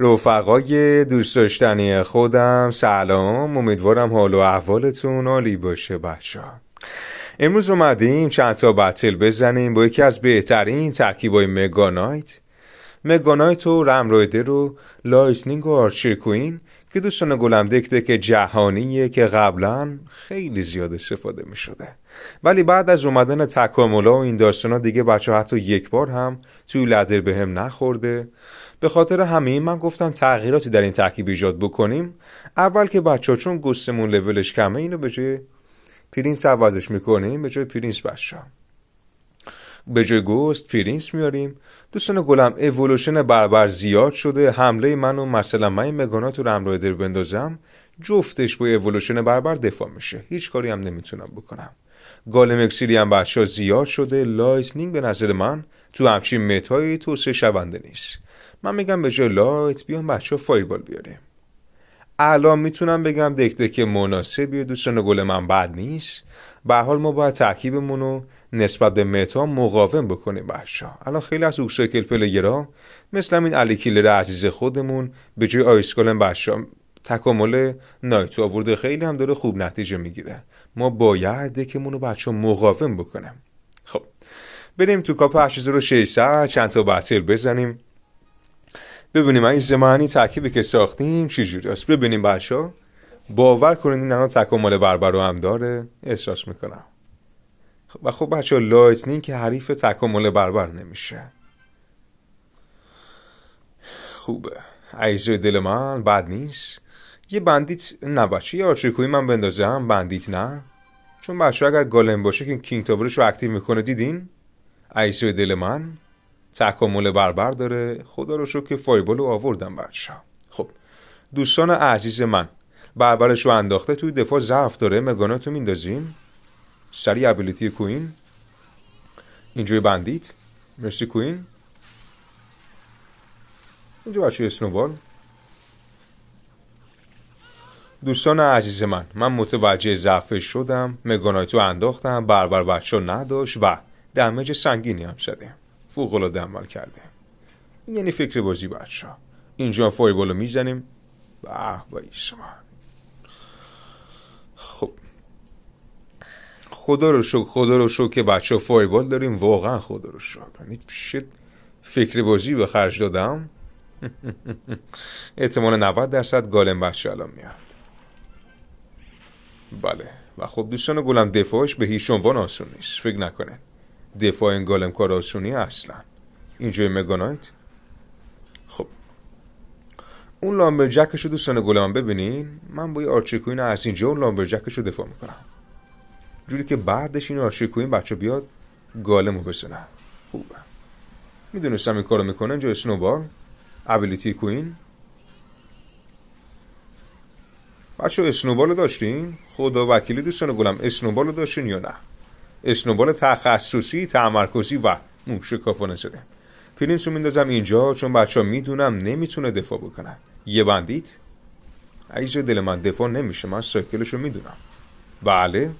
رفقای دوست داشتنی خودم سلام امیدوارم حال و احوالتون عالی باشه بچه امروز اومدیم چند تا بتل بزنیم با یکی از بهترین ترکیبای مگانایت مگانایت و رایده رو لایتنینگ و آرچر کوین که دوستان گلم دک که جهانیه که قبلا خیلی زیاد استفاده می شده ولی بعد از اومدن تکاملا و این داستانا دیگه بچه حتی یک بار هم توی لدر به هم نخورده به خاطر همه من گفتم تغییراتی در این ترکیب ایجاد بکنیم اول که بچه ها چون گستمون لولش کمه اینو به جای پرینس عوضش میکنیم به جای پرینس بچه به جای گست پرینس میاریم دوستان گلم اولوشن بربر زیاد شده حمله من و مثلا من این مگانات رو در بندازم جفتش با اولوشن بربر دفاع میشه هیچ کاری هم نمیتونم بکنم گال مکسیری هم بچه زیاد شده لایتنینگ به نظر من تو همچین متایی توسعه شونده نیست من میگم به جای لایت بیام بچه فایربال بیاریم الان میتونم بگم دک که مناسبیه دوستان گل من بد نیست به حال ما باید ترکیبمون رو نسبت به متا مقاوم بکنیم بچه الان خیلی از اوکسایکل گرا مثل این علی عزیز خودمون به جای آیسکالن بچه تکامل نایتو آورده خیلی هم داره خوب نتیجه میگیره ما باید دکمون رو بچه مقاوم بکنم. خب بریم تو کاپ 8600 چند تا بتل بزنیم ببینیم این زمانی ترکیبی که ساختیم چی جوری است ببینیم بچه ها باور کنید این الان تکامل بربر رو هم داره احساس میکنم خب، و خب بچه ها لایتنین که حریف تکامل بربر نمیشه خوبه عیزه دل من بد نیست یه بندیت نه بچه یه من بندازه هم بندیت نه چون بچه اگر گالم باشه که کینگ تاورش رو اکتیو میکنه دیدین عیزه دل من تکامل بربر داره خدا رو شو که فایبال آوردم بچه خب دوستان عزیز من بربرش رو انداخته توی دفاع ضعف داره مگاناتو تو میندازیم سری ابیلیتی کوین اینجوری بندید مرسی کوین اینجا بچه اسنوبال دوستان عزیز من من متوجه ضعفش شدم تو انداختم بربر بچه نداشت و دمج سنگینی هم شدیم فوقالعاده عمل کرده یعنی فکر بازی بچه اینجا فای بالا میزنیم به شما خب خدا رو شکر خدا رو شکر که بچه ها فایبال داریم واقعا خدا رو شکر یعنی فکر بازی به خرج دادم احتمال 90 درصد گالم بچه الان میاد بله و خب دوستان گلم دفاعش به هیچ عنوان آسون نیست فکر نکنه دفاع کار شونی اصلا اینجای مگانایت خب اون جکش رو دوستان گلم ببینین من با یه آرچیکوین از اینجا اون جکش رو دفاع میکنم جوری که بعدش این آرچیکوین بچه بیاد گالم رو بسنه خوبه میدونستم این کارو میکنه اینجا اسنوبال ابیلیتی کوین بچه اسنوبال داشتین؟ خدا وکیلی دوستان گلم اسنوبال داشتین یا نه؟ اسنوبال تخصصی تمرکزی و موشکافانه شده. پرینس رو میندازم اینجا چون بچه ها میدونم نمیتونه دفاع بکنن یه بندیت عیز دل من دفاع نمیشه من سایکلش بله. رو میدونم بله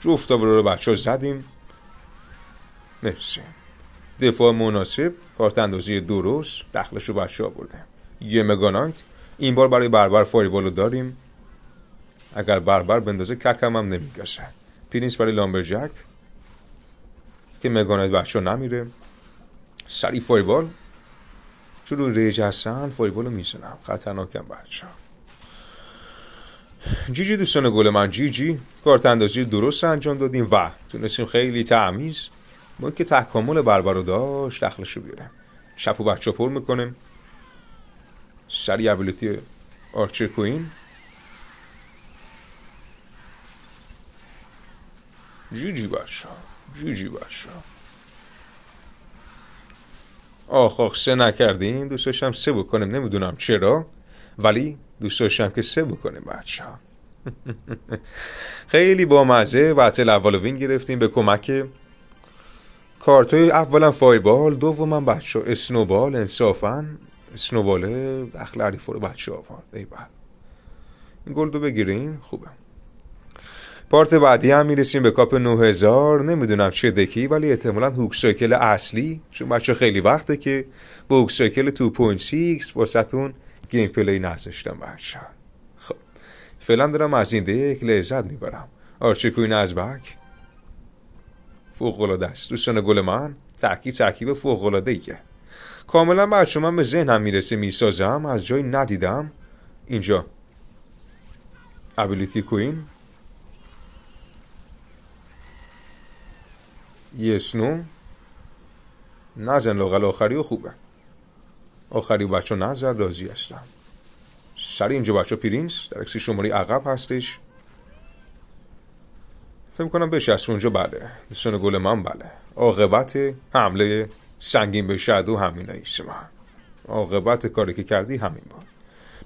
جفت رو بچه ها زدیم مرسی دفاع مناسب کارت اندازی درست دخلش رو بچه برده یه مگانایت این بار برای بربر فاریبالو داریم اگر بربر بندازه ککم هم نمیگسه پرینس برای لامبرجک که مگانت بچه نمیره سری فایبال چون ریج هستن فایبال رو میزنم خطرناکم بچه جی جی دوستان گل من جی جی کارت اندازی درست انجام دادیم و تونستیم خیلی تعمیز ما که تکامل بربرو داشت دخلش رو بیاریم شپ و بچه پر میکنیم سری ابلیتی آرچر کوین جیجی بچه جیجی بچه آخ خب، آخ سه نکردیم دوست داشتم سه بکنیم نمیدونم چرا ولی دوست داشتم که سه بکنیم بچه خیلی با مزه و اولوین گرفتیم به کمک کارتای اولا فایبال من بچه اسنوبال انصافا اسنوباله دخل عریف بچه ها بله. این گل رو بگیریم خوبه پارت بعدی هم میرسیم به کاپ 9000 نمیدونم چه دکی ولی احتمالا هوک سایکل اصلی چون بچه خیلی وقته که با هوک سایکل 2.6 واسهتون گیم پلی نذاشتم بچه خب فعلا دارم از این دک لذت میبرم آرچه کوین از بک فوق العاده است دوستان گل من ترکیب ترکیب فوق العاده ایه کاملا بچه من به ذهنم میرسه میسازم از جای ندیدم اینجا ابیلیتی کوین یسنو نزن لاغل آخری و خوبه آخری بچه نظر رازی هستم سر اینجا بچه پرینس در اکسی شماری عقب هستش فکر کنم بشه از اونجا بله دستان گل من بله عاقبت حمله سنگین به شدو همین ایست من کاری که کردی همین بود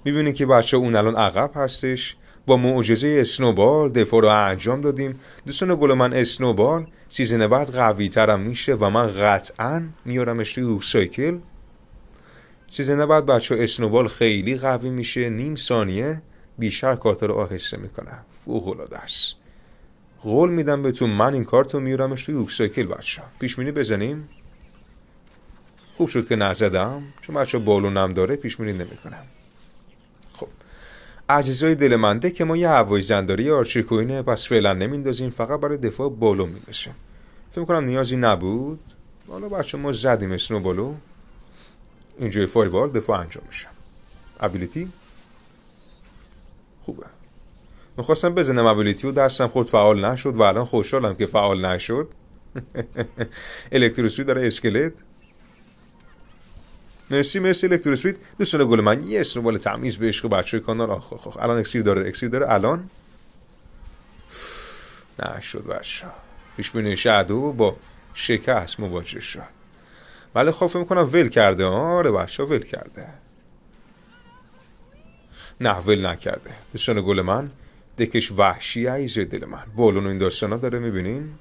میبینی که بچه اون الان عقب هستش با معجزه اسنوبال دفاع رو انجام دادیم دوستان گل من اسنوبال سیزن بعد قوی ترم میشه و من قطعا میارمش توی سایکل سیزن بعد بچه اسنوبال خیلی قوی میشه نیم ثانیه بیشتر کارتا رو آهسته میکنم فوق العاده است قول میدم تو من این کارتو میارمش توی سایکل بچه پیش مینی بزنیم خوب شد که نزدم چون بچه بالونم داره پیش مینی نمیکنم عزیزای دل منده که ما یه هوای زنداری آرچیکوینه پس فعلا نمیندازیم فقط برای دفاع بالو میندازیم فکر کنم نیازی نبود حالا بچه ما زدیم اسنو بالو اینجای فای بال دفاع انجام میشم ابیلیتی خوبه میخواستم بزنم ابیلیتی و دستم خود فعال نشد و الان خوشحالم که فعال نشد الکتروسوی داره اسکلت مرسی مرسی اسپریت دوستان گل من یه بالا تمیز به عشق بچه کانال آخ آخ الان اکسیر داره اکسیر داره الان نه شد بچه پیش بینی شهدو با شکست مواجه شد ولی خوف خب میکنم کنم ول کرده آره بچه ول کرده نه ول نکرده دوستان گل من دکش وحشی عیز دل من بالون این داستان ها داره میبینین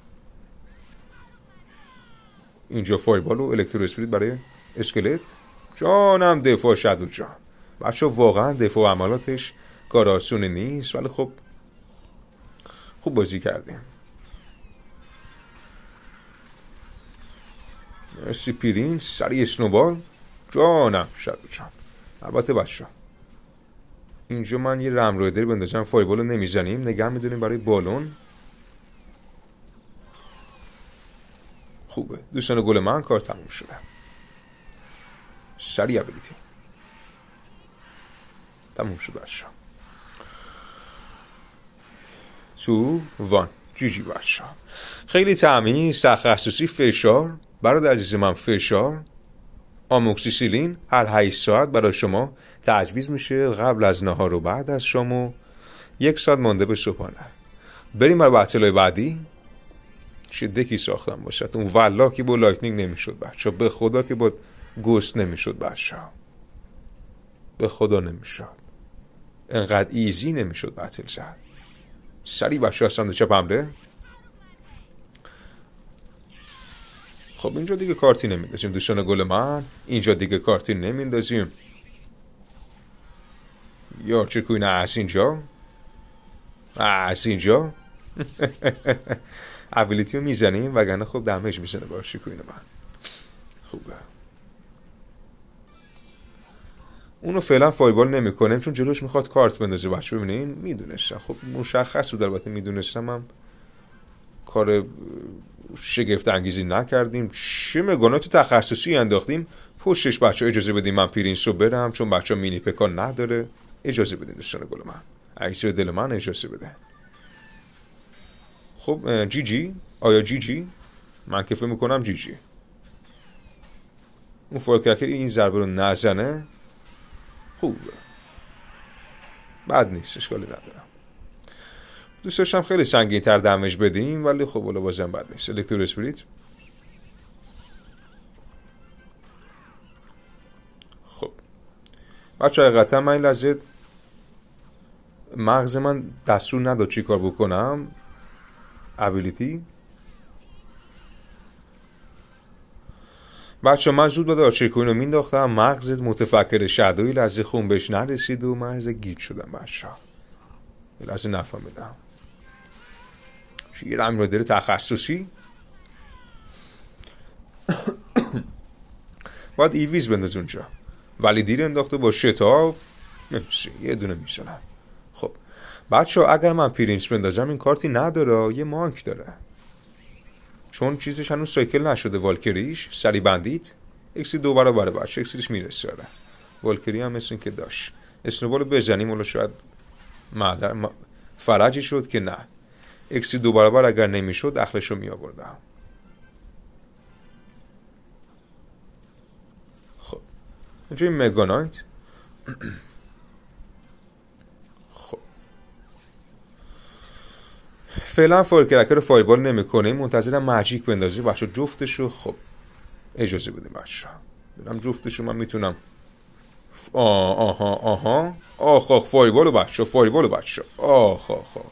اینجا فایبال و الکترو اسپریت برای اسکلت جانم دفاع شد و جان بچه واقعا دفاع عملاتش کار آسونه نیست ولی خب خوب بازی کردیم مرسی پیرین سری اسنوبال جانم شد جان البته بچه اینجا من یه رم رایدر بندازم فای نمیزنیم نگه میدونیم برای بالون خوبه دوستان گل من کار تموم شده سریع ابیلیتی تموم شد بچه تو وان جی جی بچه خیلی تعمی سخصوصی فشار برادر عزیز من فشار آموکسیسیلین هر 8 ساعت برای شما تجویز میشه قبل از نهار و بعد از شما یک ساعت مانده به صبحانه بریم برای بطلای بعدی شده دکی ساختم باشد اون که با لایتنینگ نمیشد بچه به خدا که با گست نمیشد ها به خدا نمیشد انقدر ایزی نمیشد باطل زد سری ها هستند چپ حمله خب اینجا دیگه کارتی نمیندازیم دوستان گل من اینجا دیگه کارتی نمیندازیم یا چه نه از اینجا از اینجا ابیلیتی رو میزنیم وگرنه خب دمیج میزنه با کوین من خوبه اونو فعلا فایبال نمیکنه چون جلوش میخواد کارت بندازه بچه ببینه این میدونستم خب مشخص بود البته میدونستم هم کار شگفت انگیزی نکردیم چه تو تخصصی انداختیم پشتش بچه ها اجازه بدیم من پیرینس رو برم چون بچه ها مینی پکا نداره اجازه بدین دوستان گل من به دل من اجازه بده خب جی جی آیا جی جی من که میکنم جی جی اون فولکرکر این ضربه رو نزنه خوبه بد نیست اشکالی ندارم دوست داشتم خیلی سنگین تر دمش بدیم ولی خب الان بازم بد نیست الکترو اسپریت خب بچه قطعا من این لحظه مغز من دستور نداد چی کار بکنم ابیلیتی بچه من زود آچه کوین رو مینداختم مغزت متفکر شدوی از خون بهش نرسید و من از گیت شدم بچه لحظه نفهمیدم شیر داره تخصصی باید ایویز بنداز اونجا ولی دیر انداخته با شتاب نمیشه یه دونه میشنم خب بچه اگر من پرینس بندازم این کارتی نداره یه مانک داره چون چیزش هنوز سایکل نشده والکریش سری بندید اکسی دو برابر برش اکسیش میرسه آره. والکری هم مثل که داشت اسنوبال بزنیم اولا شاید مادر فرجی شد که نه اکسی دو برابر اگر نمیشد اخلش رو می آوردم خب اینجا این مگانایت فعلا فایرکرکر رو فایبال نمیکنه منتظرم ماجیک بندازه بچه جفتشو خب اجازه بدیم بچه برم جفتشو من میتونم آه آها آها آخ آخ فایبال و بچه فایبال و بچه آخ آخ آخ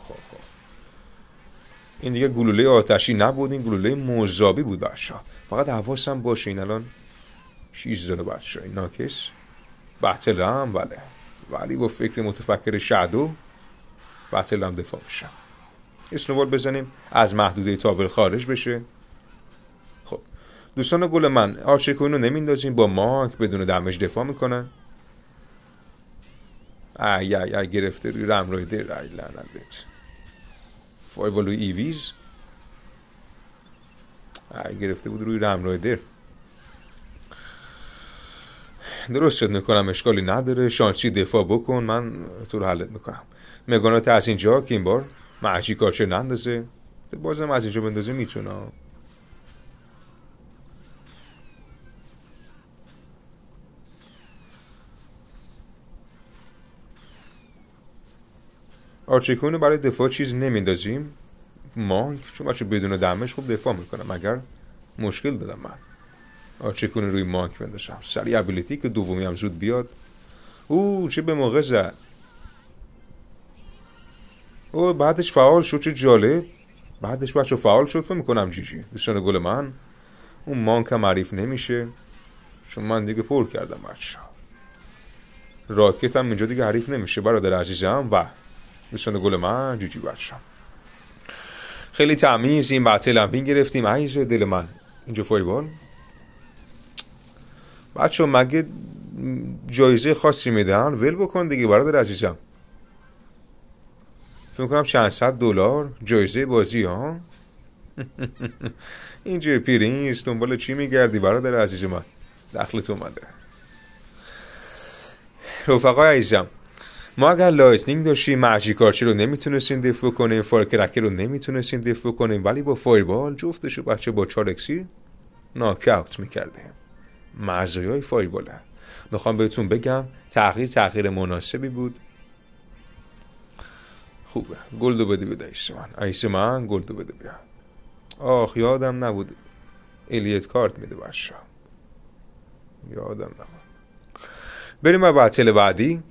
این دیگه گلوله آتشی نبود این گلوله مذابی بود بچه فقط حواسم باشه این الان شیز داره بچه این ناکس بتلم بله ولی با فکر متفکر شدو بتلم دفاع میشم اسنوبال بزنیم از محدوده تاول خارج بشه خب دوستان گل من آرچکوین رو نمیندازیم با ماک بدون دمج دفاع میکنن ای ای ای گرفته روی رم روی در ای لعنت فای بالو ایویز ای گرفته بود روی رم روی در درست شد میکنم اشکالی نداره شانسی دفاع بکن من تو رو حلت میکنم مگانات از اینجا که این بار محشی کارچه نندازه بازم از اینجا بندازه میتونه آرچیکون رو برای دفاع چیز نمیندازیم مانک چون بچه بدون دمش خوب دفاع میکنه اگر مشکل دادم من آرچیکون روی مانک بندازم سریع ابیلیتی که دومی هم زود بیاد او چه به موقع زد او بعدش فعال شد چه جالب بعدش بچه فعال شد فکر میکنم جیجی دوستان گل من اون مانک هم عریف نمیشه چون من دیگه پر کردم بچه راکت هم اینجا دیگه حریف نمیشه برادر عزیزم و دوستان گل من جیجی بچه خیلی تمیز این بطه لمپین گرفتیم عیز دل من اینجا فایبال بچه مگه جایزه خاصی میدن ول بکن دیگه برادر عزیزم فکر کنم چند دلار جایزه بازی ها اینجا پیرینش دنبال چی میگردی برادر عزیز من دخلت اومده رفقای عزیزم ما اگر لایسنینگ داشتیم کارچی رو نمیتونستیم دفع کنیم فارکرکه رو نمیتونستیم دفع کنیم ولی با فایربال جفتشو بچه با چار اکسیر ناک اوت میکردیم مزایای فایرباله میخوام بهتون بگم تغییر تغییر مناسبی بود خوبه گلدو بده بده من عیسی من گلدو بده بیا آخ یادم نبود الیت کارت میده برشا یادم نبود بریم به تل بعدی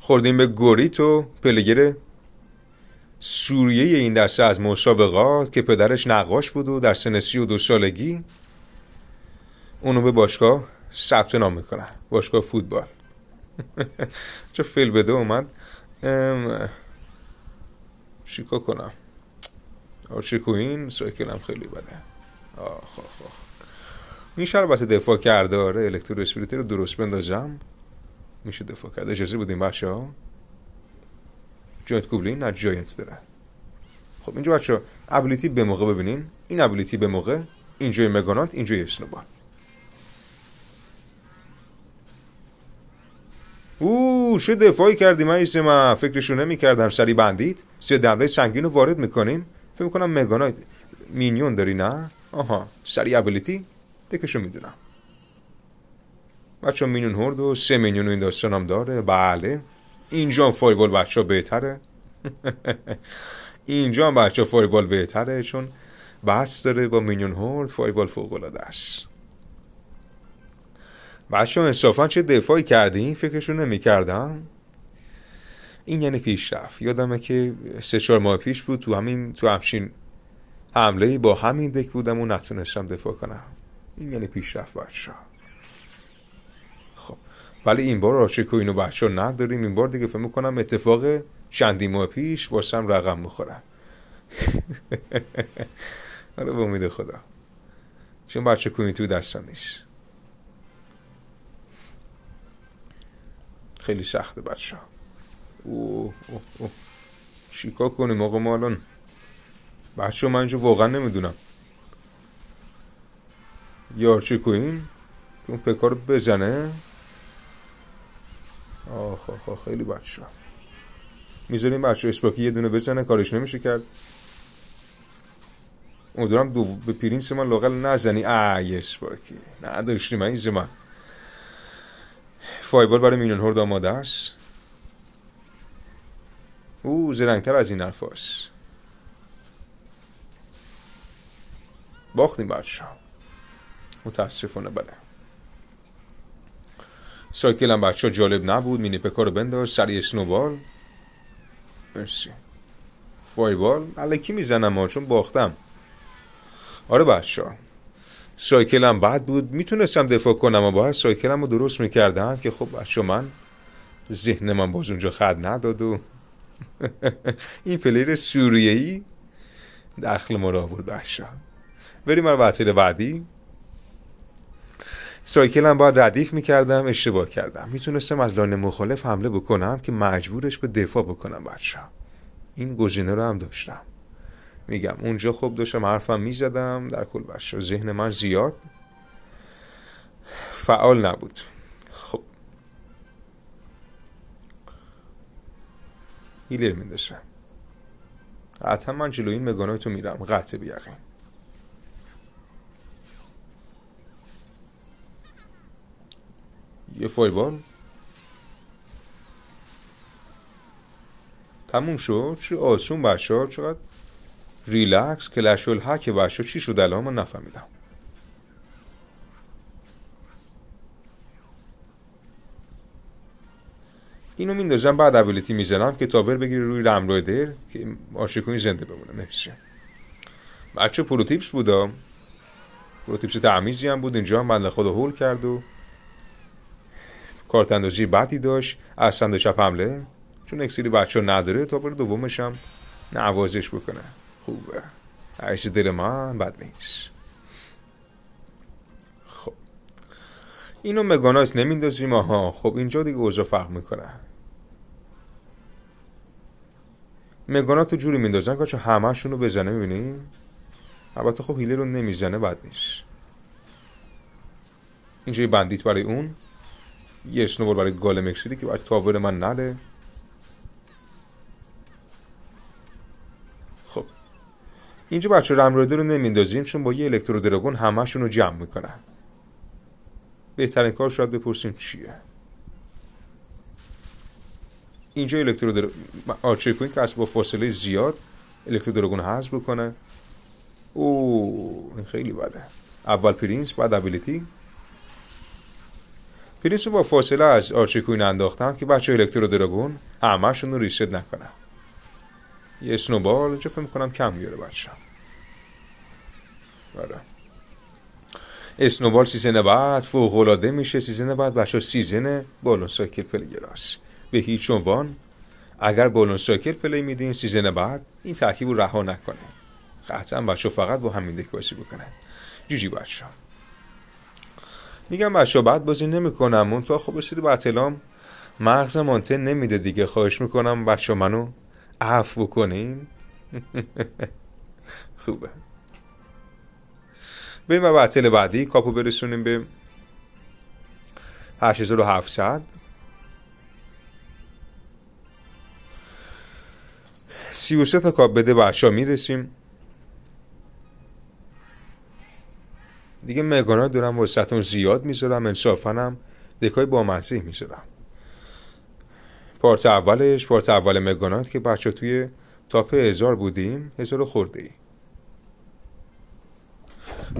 خوردیم به گوریت و پلگر سوریه این دسته از مسابقات که پدرش نقاش بود و در سن سی و دو سالگی اونو به باشگاه ثبت نام میکنن باشگاه فوتبال چه فیل بده اومد ام... کنم آرچیکوین این سایکل هم خیلی بده آخ خب، خب. آخ آخ میشه البته دفاع کرده آره الکترو اسپریتی رو درست بندازم میشه دفاع کرده اجازه بودیم بچه ها جاینت گوبلین نه جاینت داره خب اینجا بچه ابلیتی به موقع ببینین این ابلیتی به موقع اینجای مگانات اینجای اسنوبال او چه دفاعی کردیم ایسه من فکرشو نمیکردم سری بندید سه دمره سنگین رو وارد میکنیم فکر میکنم مگانای مینیون داری نه آها سری ابلیتی دکشو میدونم بچه مینیون هرد و سه میلیون این داستان هم داره بله اینجا فایبال بچه ها بهتره اینجا هم بچه فایگل بهتره چون بحث داره با میلیون هرد فایوال فوق العاده است بچه انصافا چه دفاعی کردیم فکرشو نمیکردم این یعنی پیشرفت یادمه که سه چهار ماه پیش بود تو همین تو همچین حمله با همین دک بودم و نتونستم دفاع کنم این یعنی پیشرفت بچه خب ولی این بار آچکو اینو بچه ها نداریم این بار دیگه فهم میکنم اتفاق چندی ماه پیش واسم رقم میخورم حالا به امید خدا چون بچه کوین تو دستم نیست خیلی سخته بچه ها او او او چیکار کنیم آقا ما الان بچه من اینجا واقعا نمیدونم یا چی کنیم که اون پکار بزنه آخ آخ خیلی بچه میذاریم بچه اسپاکی یه دونه بزنه کارش نمیشه کرد امیدوارم دو به پرینس من لاغل نزنی ای اسپاکی نداشتی من این زمان فایبر برای میلیون هورد آماده است او زرنگتر از این حرف هست. باختیم بچه ها متاسفانه بله سایکل هم بچه ها جالب نبود مینی پکار رو بنداز سری سنوبال مرسی فایبال علکی میزنم ها چون باختم آره بچه ها سایکلم بد بود میتونستم دفاع کنم و باید سایکلم رو درست میکردم که خب بچه من ذهن من باز اونجا خد نداد و این پلیر سوریه ای دخل ما را آورد بچه بریم رو وطیل بعدی سایکلم باید ردیف میکردم اشتباه کردم میتونستم از لانه مخالف حمله بکنم که مجبورش به دفاع بکنم بچه این گزینه رو هم داشتم میگم اونجا خوب داشتم حرفم میزدم در کل بشه ذهن من زیاد فعال نبود خب هیلر میداشتم قطعا من جلوی این مگانای تو میرم قطع یقین یه فایبال تموم شد چه آسون بچه ها چقدر ریلکس کلش الحک بشه چی شد الان من نفهمیدم اینو میندازم بعد ابیلیتی میزنم که تاور بگیره روی در که آشکونی زنده بمونه مرسی بچه پروتیپس بودا پروتیپس تعمیزی هم بود اینجا هم بنده رو هول کرد و کارت اندازی بدی داشت از سند چپ حمله چون اکسیری بچه نداره تاور دومش هم نوازش بکنه خوبه عیش دل من بد نیست خب اینو مگانایز نمیندازیم آها خب اینجا دیگه اوضاع فرق میکنه مگانا تو جوری میندازن که چون همهشون رو بزنه میبینی البته خب هیله رو نمیزنه بد نیست اینجا یه بندیت برای اون یه سنوبر برای گال مکسیدی که باید تاور من نده اینجا بچه رمرادی رو نمیندازیم چون با یه الکترودراگون دراگون همهشون رو جمع میکنن بهترین کار شاید بپرسیم چیه اینجا الکترو آرچه کنید که از با فاصله زیاد الکترو دراگون حذف بکنه او این خیلی بده اول پرینس بعد ابیلیتی پرینس رو با فاصله از آرچه انداختم که بچه الکترودراگون دراگون همهشون رو ریست نکنن یه اسنوبال اینجا فکر میکنم کم میاره بچه آره. اسنو اسنوبال سیزن بعد فوقلاده میشه سیزن بعد بچه سیزن بالون ساکر پلیگراس به هیچ عنوان اگر بالون ساکر پلی میدین سیزن بعد این ترکیب رو رها نکنه قطعا بچه فقط با همین دک بازی بکنن جیجی بچه میگم بچه بعد بازی نمیکنم اون تو خب بسید بطلام مغز مانته نمیده دیگه خواهش میکنم بچه منو عفو بکنین خوبه بریم و بعد بعدی کاپو برسونیم به 8700 33 تا کاپ بده بچه میرسیم دیگه مگانا دارم وسطتون زیاد میذارم انصافا هم دکای با مرسی میذارم پارت اولش پارت اول مگانات که بچه توی تاپ هزار بودیم هزار خورده ای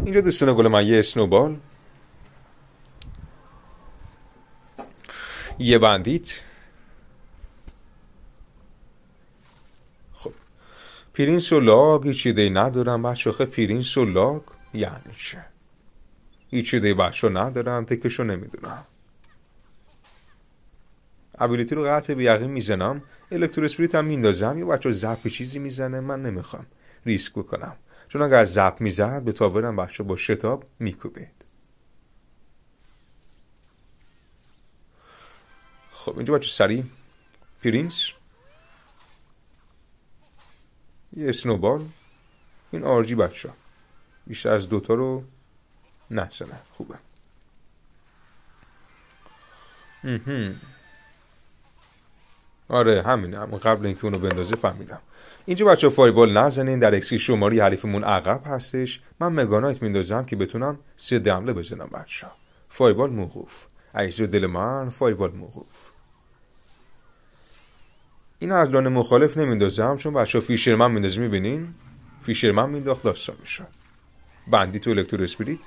اینجا دوستونه گل من یه اسنوبال یه بندیت خب پرینس و لاگ هیچی دی ندارم بچه و لاگ یعنی چه ایچی دی بچه ندارم تکشو نمیدونم ابیلیتی رو قطع به یقین میزنم الکترو اسپریت هم میندازم یا بچه زپ چیزی میزنه من نمیخوام ریسک بکنم چون اگر زپ میزد به تاورم بچه با شتاب میکوبید خب اینجا بچه سری پرینس یه اسنوبال این آرژی بچه ها. بیشتر از دوتا رو نه خوبه آره همینه قبل اینکه اونو بندازه فهمیدم اینجا بچه فایبال نزنین در اکسی شماری حریفمون عقب هستش من مگانایت میندازم که بتونم سی دمله بزنم بچه فایبال موقوف عیسی دل من فایبال موقوف این از لانه مخالف نمیندازم چون بچه فیشر من میندازه میبینین فیشر من مینداخت داستان میشه بندی تو الکترو اسپریت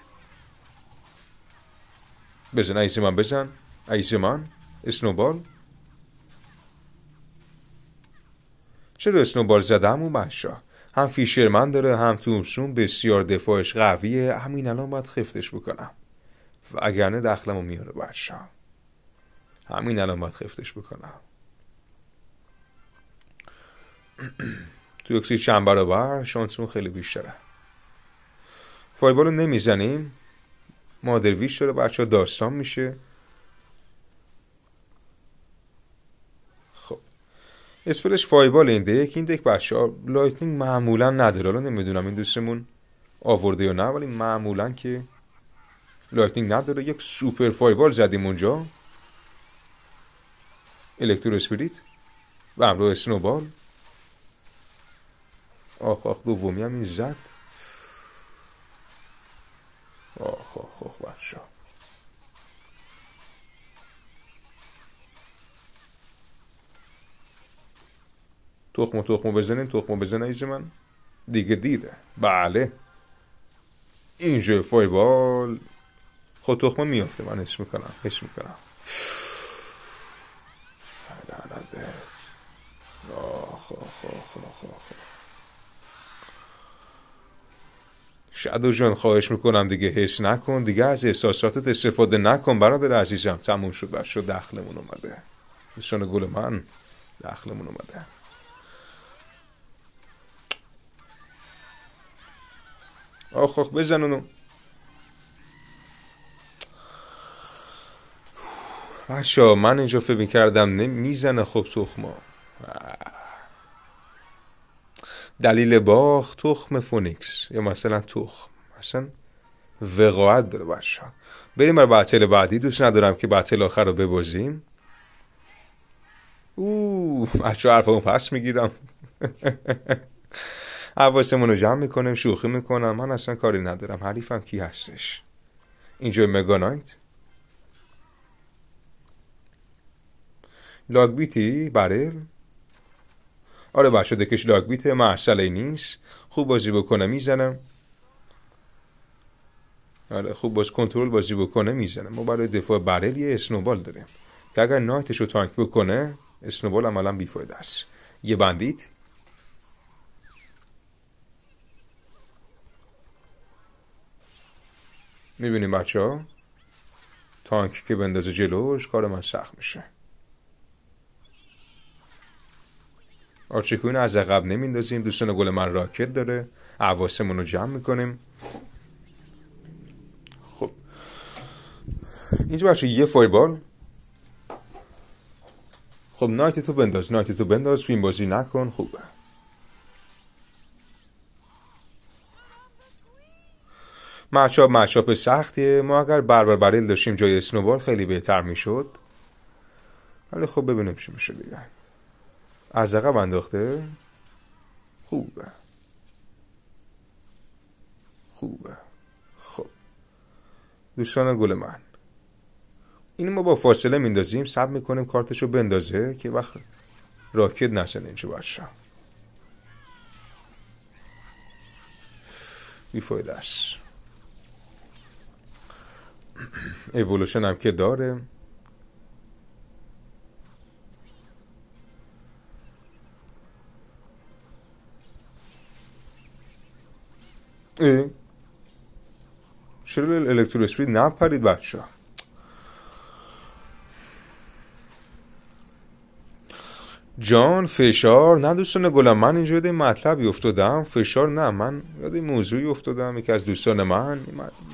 بزن عیسی من بزن عیسی من اسنوبال چرا اسنوبال زدم و بچا هم فیشرمن داره هم تومسون بسیار دفاعش قویه همین الان باید خفتش بکنم و اگر نه دخلمو میاره بچا همین الان باید خفتش بکنم تو اکسی چند برابر شانسمون خیلی بیشتره فایبال رو نمیزنیم مادرویش داره بچه داستان میشه اسپلش فایبال این دک این دک بچه لایتنینگ معمولا نداره حالا نمیدونم این دوستمون آورده یا نه ولی معمولا که لایتنینگ نداره یک سوپر فایبال زدیم اونجا الکترو اسپریت و امرو اسنوبال آخ آخ دومی هم زد آخ آخ آخ بچه تخم و تخم بزنین تخم بزنه من دیگه دیره بله این جای فایبال خود خب تخمه میافته من حس میکنم حس میکنم لعنت شادو جان خواهش میکنم دیگه حس نکن دیگه از احساساتت استفاده نکن برادر عزیزم تموم شد بر شد دخلمون اومده دوستان گل من دخلمون اومده آخ بزن من اینجا فکر میکردم نمیزنه خب تخما دلیل باغ تخم فونیکس یا مثلا تخم مثلا وقاعت داره بچه بریم بر بطل بعدی دوست ندارم که بطل آخر رو ببازیم او بچه حرف پس میگیرم حواسمون رو جمع میکنم شوخی میکنم من اصلا کاری ندارم حریفم کی هستش اینجا مگانایت لاگ بیتی برل آره بچه دکش لاگ بیته مرسله نیست خوب بازی بکنه میزنم آره خوب باز کنترل بازی بکنه میزنه ما برای دفاع برل یه اسنوبال داریم که اگر نایتش رو تانک بکنه اسنوبال عملا بیفایده است یه بندیت میبینیم بچه ها؟ تانکی که بندازه جلوش کار من سخت میشه آرچیکوین از عقب نمیندازیم دوستان گل من راکت داره عواسمون رو جمع میکنیم خب اینجا بچه یه فایربال خب نایتی تو بنداز نایتی تو بنداز فیلم بازی نکن خوبه محشاب محشاب سختیه ما اگر بربر بریل داشتیم جای اسنوبال خیلی بهتر میشد ولی خب ببینیم چی میشه دیگه از عقب انداخته خوبه خوبه خب دوستان گل من این ما با فاصله میندازیم سب میکنیم کارتشو بندازه که وقت راکت نشن اینجا بچه بیفایده است ایولوشن هم که داره الکترو اسپرید نپرید بچه ها جان فشار نه دوستان گلم من اینجا یاد مطلبی افتادم فشار نه من یاد این موضوعی افتادم یکی از دوستان من,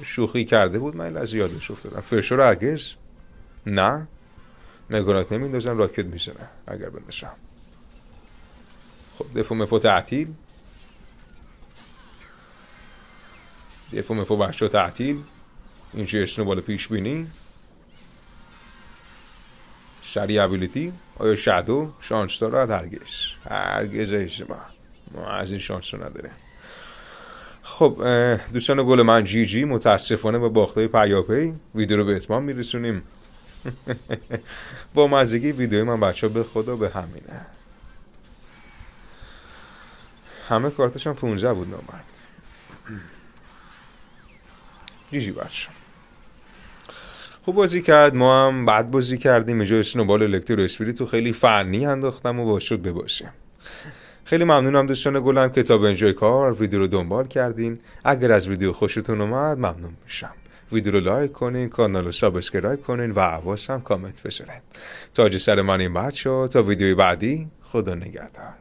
شوخی کرده بود من از یادش افتادم فشار هرگز نه نگرانت نمیندازم راکت میزنه اگر بندشم خب دفو مفو تعطیل دفو مفو بچه تعطیل اینجا اسنو بالا پیش بینی ابیلیتی آیا شادو شانس دارد هرگز هرگز ما ما از این شانس رو نداره خب دوستان گل من جی جی متاسفانه با باختای پیاپی ویدیو رو به اتمام میرسونیم با مزگی ویدیوی من بچه ها به خدا به همینه همه کارتش هم 15 بود نامرد جی جی بچه خوب بازی کرد ما هم بعد بازی کردیم اینجا اسنوبال الکترو اسپریتو خیلی فنی انداختم و باشد شد بباشیم خیلی ممنونم دوستان گلم به انجای کار ویدیو رو دنبال کردین اگر از ویدیو خوشتون اومد ممنون میشم ویدیو رو لایک کنین کانال رو سابسکرایب کنین و حواس هم کامنت بذارین تاج سر من این بچه تا ویدیوی بعدی خدا نگهدار